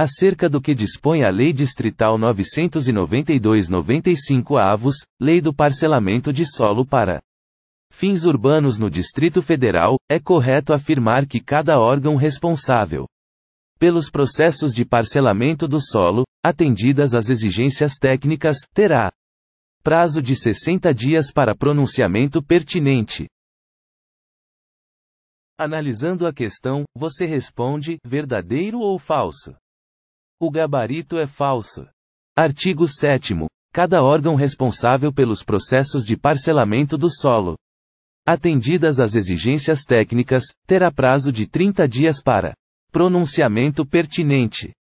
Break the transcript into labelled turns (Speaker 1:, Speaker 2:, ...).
Speaker 1: acerca do que dispõe a Lei Distrital 992-95 avos, Lei do Parcelamento de Solo para fins urbanos no Distrito Federal, é correto afirmar que cada órgão responsável pelos processos de parcelamento do solo, atendidas as exigências técnicas, terá prazo de 60 dias para pronunciamento pertinente. Analisando a questão, você responde verdadeiro ou falso? O gabarito é falso. Artigo 7. Cada órgão responsável pelos processos de parcelamento do solo. Atendidas as exigências técnicas, terá prazo de 30 dias para pronunciamento pertinente.